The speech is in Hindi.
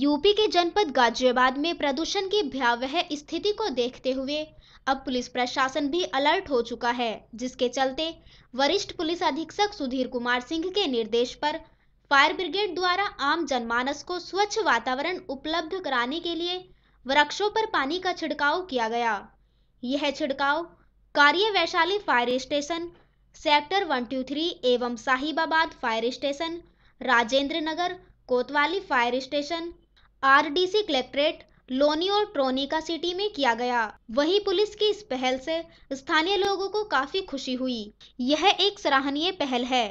यूपी के जनपद गाजियाबाद में प्रदूषण की भयावह स्थिति को देखते हुए अब पुलिस प्रशासन भी अलर्ट हो चुका है जिसके चलते वरिष्ठ पुलिस अधीक्षक सुधीर कुमार सिंह के निर्देश पर फायर ब्रिगेड द्वारा आम जनमानस को स्वच्छ वातावरण उपलब्ध कराने के लिए वृक्षों पर पानी का छिड़काव किया गया यह छिड़काव कार्य Vaishali fire station sector three एवं Sahibabad fire station Rajendra Nagar Kotwali fire station RDC collectorate Loni और ट्रोनिका सिटी में किया गया वही पुलिस की इस पहल से स्थानीय लोगों को काफी खुशी हुई यह एक सराहनीय पहल है